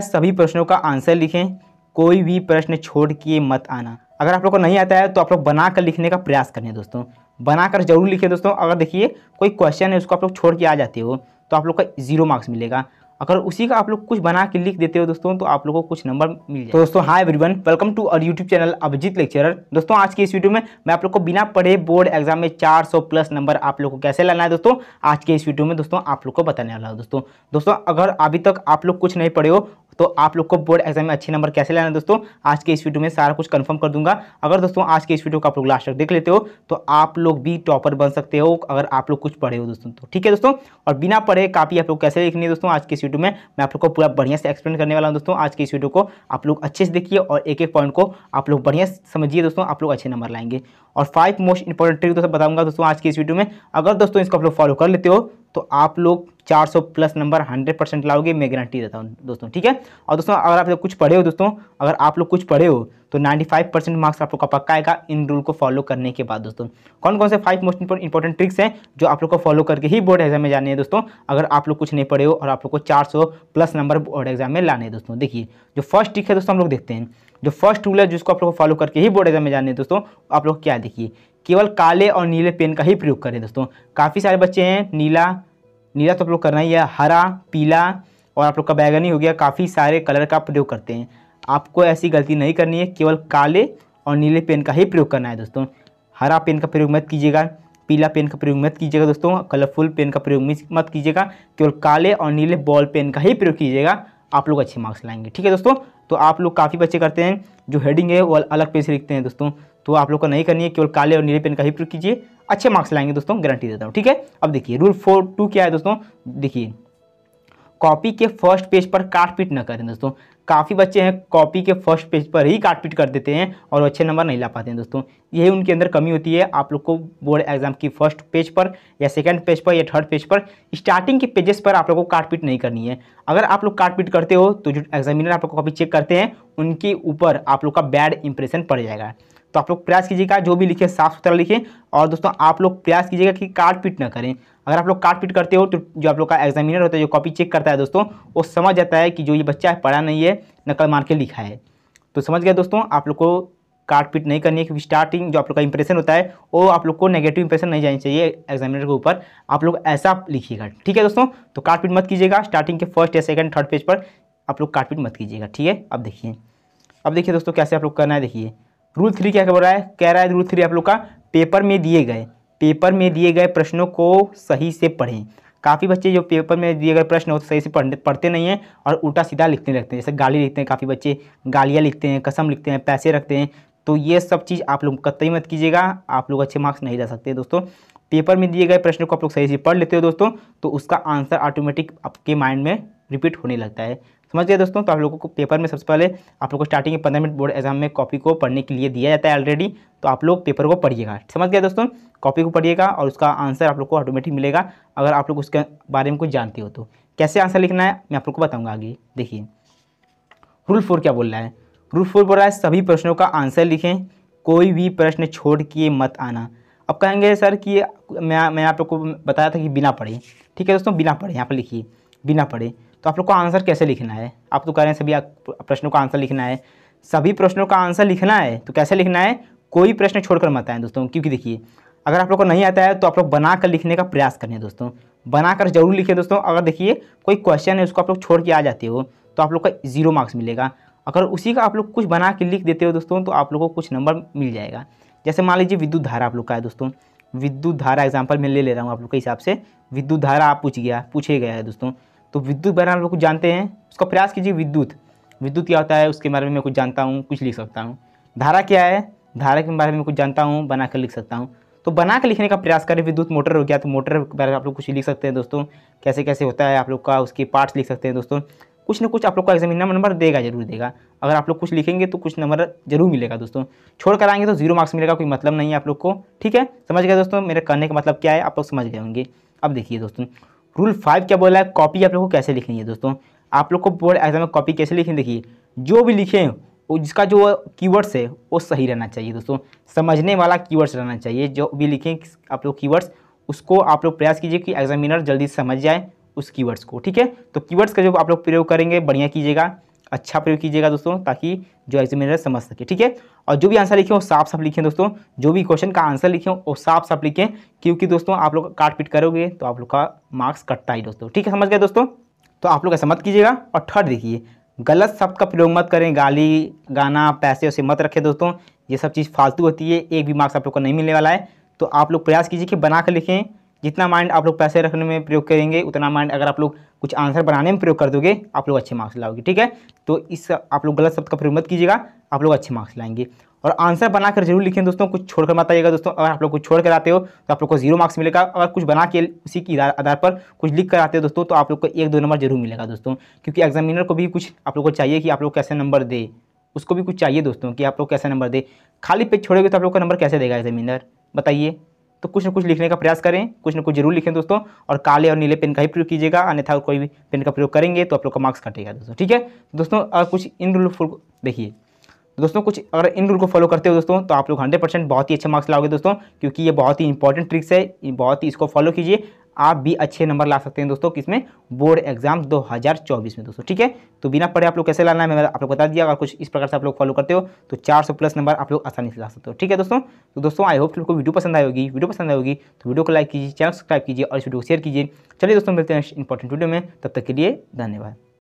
सभी प्रश्नों का आंसर लिखें कोई भी प्रश्न छोड़ के मत आना अगर आप लोग को नहीं आता है तो आप लोग बना कर लिखने का प्रयास करें दोस्तों बना कर जरूर लिखें दोस्तों अगर देखिए कोई क्वेश्चन है उसको आप लोग छोड़ के आ जाते हो तो आप लोग का जीरो मार्क्स मिलेगा अगर उसी का आप लोग कुछ बना के लिख देते हो दोस्तों तो आप लोग को कुछ नंबर मिल जाए दोस्तों hi everyone welcome to uh YouTube channel Abhijeet lecturer दोस्तों आज के इस वीडियो में मैं आप लोग को बिना पढ़े बोर्ड एग्जाम में 400 प्लस नंबर आप लोग को कैसे लाना है दोस्तों आज के इस वीडियो में दोस्तों आप लोग को बताने वाला हूँ दोस्तों दोस्तों अगर अभी तक आप लोग कुछ नहीं पढ़े हो तो आप लोग को बोर्ड एग्जाम में अच्छे नंबर कैसे लाना दोस्तों आज के इस वीडियो में सारा कुछ कन्फर्म कर दूंगा अगर दोस्तों आज के इस वीडियो को आप लोग लास्ट तक देख लेते हो तो आप लोग भी टॉपर बन सकते हो अगर आप लोग कुछ पढ़े हो दोस्तों तो ठीक है दोस्तों और बिना पढ़े कापी आप लोग कैसे लिखनी है दोस्तों आज के इस वीडियो में मैं आप लोग को पूरा बढ़िया से एक्सप्लेन करने वाला हूँ दोस्तों आज के इस वीडियो को आप लोग अच्छे से देखिए और एक एक पॉइंट को आप लोग बढ़िया समझिए दोस्तों आप लोग अच्छे नंबर लाएंगे और फाइव मोस्ट इंपॉर्टेंट ट्रिक दोस्तों बताऊंगा दोस्तों आज की इस वीडियो में अगर दोस्तों इसको आप लोग फॉलो कर लेते हो तो आप लोग 400 प्लस नंबर 100 परसेंट लाओगे मैं गारंटी देता हूँ दोस्तों ठीक है और दोस्तों अगर आप लोग कुछ पढ़े हो दोस्तों अगर आप लोग कुछ पढ़े हो तो 95 परसेंट मार्क्स आप लोग का पक्का आएगा इन रूल को फॉलो करने के बाद दोस्तों कौन कौन से फाइव मोस्ट इंपॉर्टेंट ट्रिक्स हैं जो आप लोग को फॉलो करके ही बोर्ड एग्जाम में जाने हैं दोस्तों अगर आप लोग कुछ नहीं पढ़े हो और आप लोग को चार प्लस नंबर बोर्ड एग्जाम में लाने हैं दोस्तों देखिए जो फर्स्ट ट्रिक है दोस्तों हम लोग देखते हैं जो फर्स्ट रूल है जिसको आप लोग को फॉलो करके ही बोर्ड एग्जाम में जाने हैं दोस्तों आप लोग क्या देखिए केवल काले और नीले पेन का ही प्रयोग करें दोस्तों काफ़ी सारे बच्चे हैं नीला नीला तो आप लोग करना ही है हरा पीला और आप लोग का बैगनी हो गया काफ़ी सारे कलर का प्रयोग करते हैं आपको ऐसी गलती नहीं करनी है केवल काले और नीले पेन का ही प्रयोग करना है दोस्तों हरा पेन का प्रयोग मत कीजिएगा पीला पेन का प्रयोग मत कीजिएगा दोस्तों कलरफुल पेन का प्रयोग मत कीजिएगा केवल काले और नीले बॉल पेन का ही प्रयोग कीजिएगा आप लोग अच्छे मार्क्स लाएंगे ठीक है दोस्तों तो आप लोग काफ़ी बच्चे करते हैं जो हेडिंग है वो अलग पेन से लिखते हैं दोस्तों तो आप लोग को नहीं करनी है केवल काले और नीले पेन का ही प्रयोग कीजिए अच्छे मार्क्स लाएंगे दोस्तों गारंटी देता हूँ ठीक है अब देखिए रूल फोर टू क्या है दोस्तों देखिए कॉपी के फर्स्ट पेज पर काटपीट न करें दोस्तों काफ़ी बच्चे हैं कॉपी के फर्स्ट पेज पर ही काटपीट कर देते हैं और अच्छे नंबर नहीं ला पाते हैं दोस्तों यही उनके अंदर कमी होती है आप लोग को बोर्ड एग्जाम की फर्स्ट पेज पर या सेकंड पेज पर या थर्ड पेज पर स्टार्टिंग के पेजेस पर आप लोग को काटपीट नहीं करनी है अगर आप लोग काटपीट करते हो तो जो एग्जामिनर आप लोग को कॉपी चेक करते हैं उनके ऊपर आप लोग का बैड इंप्रेशन पड़ जाएगा तो आप लोग प्रयास कीजिएगा जो भी लिखे साफ सुथरा लिखे और दोस्तों आप लोग प्रयास कीजिएगा कि काट पीट ना करें अगर आप लोग काट पीट करते हो तो जो आप लोग का एग्जामिनर होता है जो कॉपी चेक करता है दोस्तों वो समझ जाता है कि जो ये बच्चा है पढ़ा नहीं है नकल मार के लिखा है तो समझ गया दोस्तों आप लोग को काट पीट नहीं करनी है क्योंकि स्टार्टिंग जो आप लोग का इंप्रेशन होता है वो आप लोग को नेगेटिव इंप्रेशन नहीं जानी चाहिए एग्जामिनर के ऊपर आप लोग ऐसा लिखिएगा ठीक है दोस्तों तो काट पीट मत कीजिएगा स्टार्टिंग के फर्स्ट या सेकंड थर्ड पेज पर आप लोग काट पीट मत कीजिएगा ठीक है अब देखिए अब देखिए दोस्तों कैसे आप लोग करना है देखिए रूल थ्री क्या कह रहा है कह रहा है रूल थ्री आप लोग का पेपर में दिए गए पेपर में दिए गए प्रश्नों को सही से पढ़ें काफ़ी बच्चे जो पेपर में दिए गए प्रश्न होते सही से पढ़ते नहीं हैं और उल्टा सीधा लिखते रहते हैं जैसे गाली लिखते हैं काफ़ी बच्चे गालियाँ लिखते हैं कसम लिखते हैं पैसे रखते हैं तो ये सब चीज़ आप लोग कतई मत कीजिएगा आप लोग अच्छे मार्क्स नहीं ला सकते दोस्तों पेपर में दिए गए प्रश्नों को आप लोग सही से पढ़ लेते हो दोस्तों तो उसका आंसर ऑटोमेटिक आपके माइंड में रिपीट होने लगता है समझ गए दोस्तों तो आप लोगों को पेपर में सबसे पहले आप लोग को स्टार्टिंग के पंद्रह मिनट बोर्ड एग्जाम में कॉपी को पढ़ने के लिए दिया जाता है ऑलरेडी तो आप लोग पेपर को पढ़िएगा समझ गए दोस्तों कॉपी को पढ़िएगा और उसका आंसर आप लोग को ऑटोमेटिक मिलेगा अगर आप लोग उसके बारे में कुछ जानते हो तो कैसे आंसर लिखना है मैं आप लोग को बताऊँगा आगे देखिए रूल फोर क्या बोल रहा है रूल फोर बोल रहा है सभी प्रश्नों का आंसर लिखें कोई भी प्रश्न छोड़ के मत आना अब कहेंगे सर कि मैं मैं आप लोग को बताया था कि बिना पढ़े ठीक है दोस्तों बिना पढ़े यहाँ पर लिखिए बिना पढ़े तो आप लोग को आंसर कैसे लिखना है आप तो कह रहे हैं सभी प्रश्नों का आंसर लिखना है सभी प्रश्नों का आंसर लिखना है तो कैसे लिखना है कोई प्रश्न छोड़कर मत आए दोस्तों क्योंकि देखिए अगर आप लोग को नहीं आता है तो आप लोग बना कर लिखने का प्रयास करें दोस्तों बनाकर जरूर लिखें दोस्तों अगर देखिए कोई क्वेश्चन है उसको आप लोग छोड़ के आ जाते हो तो आप लोग का जीरो मार्क्स मिलेगा अगर उसी का आप लोग कुछ बना के लिख देते हो दोस्तों तो आप लोग को कुछ नंबर मिल जाएगा जैसे मान लीजिए विद्युत धारा आप लोग का है दोस्तों विद्युत धारा एग्जाम्पल मैं ले ले रहा हूँ आप लोग के हिसाब से विद्युत धारा आप पूछ गया पूछे गया है दोस्तों तो विद्युत बनाने में लोग कुछ जानते हैं उसका प्रयास कीजिए विद्युत विद्युत क्या होता है उसके बारे में मैं कुछ जानता हूँ कुछ लिख सकता हूँ धारा क्या है धारा के बारे में कुछ जानता हूँ बना कर लिख सकता हूँ तो बना कर लिखने का प्रयास करें विद्युत मोटर हो गया तो मोटर के बारे में आप लोग कुछ लिख सकते हैं दोस्तों कैसे कैसे होता है आप लोग का उसके पार्ट्स लिख सकते हैं दोस्तों कुछ ना कुछ आप लोग का एग्जामिनर नंबर देगा जरूर देगा अगर आप लोग कुछ लिखेंगे तो कुछ नंबर जरूर मिलेगा दोस्तों छोड़ कर आएंगे तो जीरो मार्क्स मिलेगा कोई मतलब नहीं है आप लोग को ठीक है समझ गए दोस्तों मेरे करने का मतलब क्या है आप लोग समझ गए होंगे अब देखिए दोस्तों रूल फाइव क्या बोला है कॉपी आप लोग को कैसे लिखनी है दोस्तों आप लोग को बोर्ड एग्जाम में कॉपी कैसे लिखनी देखिए जो भी लिखें वो जिसका जो कीवर्ड्स है वो सही रहना चाहिए दोस्तों समझने वाला कीवर्ड्स रहना चाहिए जो भी लिखें आप लोग कीवर्ड्स उसको आप लोग प्रयास कीजिए कि एग्जामिनर जल्दी समझ जाए उस कीवर्ड्स को ठीक है तो कीवर्ड्स का जो आप लोग प्रयोग करेंगे बढ़िया कीजिएगा अच्छा प्रयोग कीजिएगा दोस्तों ताकि जो एग्जामिनर समझ सके ठीक है और जो भी आंसर लिखें वो साफ साफ लिखें दोस्तों जो भी क्वेश्चन का आंसर लिखें वो साफ साफ लिखें क्योंकि दोस्तों आप लोग काट पीट करोगे तो आप लोग का मार्क्स कटता ही दोस्तों ठीक है समझ गए दोस्तों तो आप लोग ऐसा मत कीजिएगा और थर्ड देखिए गलत शब्द का प्रयोग मत करें गाली गाना पैसे उसे मत रखें दोस्तों ये सब चीज़ फालतू होती है एक भी मार्क्स आप लोग को नहीं मिलने वाला है तो आप लोग प्रयास कीजिए कि बना कर लिखें जितना माइंड आप लोग पैसे रखने में प्रयोग करेंगे उतना माइंड अगर आप लोग कुछ आंसर बनाने में प्रयोग कर दोगे आप लोग अच्छे मार्क्स लाओगे ठीक है तो इस आप लोग गलत शब्द का प्रयोग मत कीजिएगा आप लोग अच्छे मार्क्स लाएंगे और आंसर बनाकर जरूर लिखें दोस्तों कुछ छोड़कर मत आइएगा दोस्तों अगर आप लोग कुछ छोड़ कर आते हो तो आप लोग को जीरो मार्क्स मिलेगा अगर कुछ बना के उसी के आधार पर कुछ लिख कर आते हो दोस्तों तो आप लोग को एक दो नंबर जरूर मिलेगा दोस्तों क्योंकि एग्जामिनर को भी कुछ आप लोग को चाहिए कि आप लोग कैसे नंबर दे उसको भी कुछ चाहिए दोस्तों कि आप लोग कैसे नंबर दे खाली पेज छोड़ोगे तो आप लोग का नंबर कैसे देगा एग्जामिनर बताइए तो कुछ ना कुछ लिखने का प्रयास करें कुछ ना कुछ जरूर लिखें दोस्तों और काले और नीले पेन का ही प्रयोग कीजिएगा अन्यथा कोई भी पेन का प्रयोग करेंगे तो आप लोग का मार्क्स कटेगा दोस्तों ठीक है तो दोस्तों अगर कुछ इन रूल फुल देखिए दोस्तों कुछ अगर इन रूल को फॉलो करते हो दोस्तों तो आप लोग हंड्रेड परसेंट बहुत ही अच्छे मार्क्स लाओगे दोस्तों क्योंकि ये बहुत ही इंपॉर्टेंट ट्रिक्स है बहुत ही इसको फॉलो कीजिए आप भी अच्छे नंबर ला सकते हैं दोस्तों किसमें बोर्ड एग्जाम 2024 में दोस्तों ठीक है तो बिना पढ़े आप लोग कैसे लाना है मैं आप लोग बता दिया अगर कुछ इस प्रकार से आप लोग फॉलो करते हो तो 400 प्लस नंबर आप लोग आसानी से ला सकते हो ठीक है दोस्तों तो दोस्तों आई होप आपको वीडियो पसंद आएगी वीडियो पसंद आएगी तो वीडियो को लाइक कीजिए चैनल सब्सक्राइब कीजिए और इस वीडियो को शेयर कीजिए चलिए दोस्तों मिलते हैं इंपॉर्टेंट वीडियो में तब तक के लिए धन्यवाद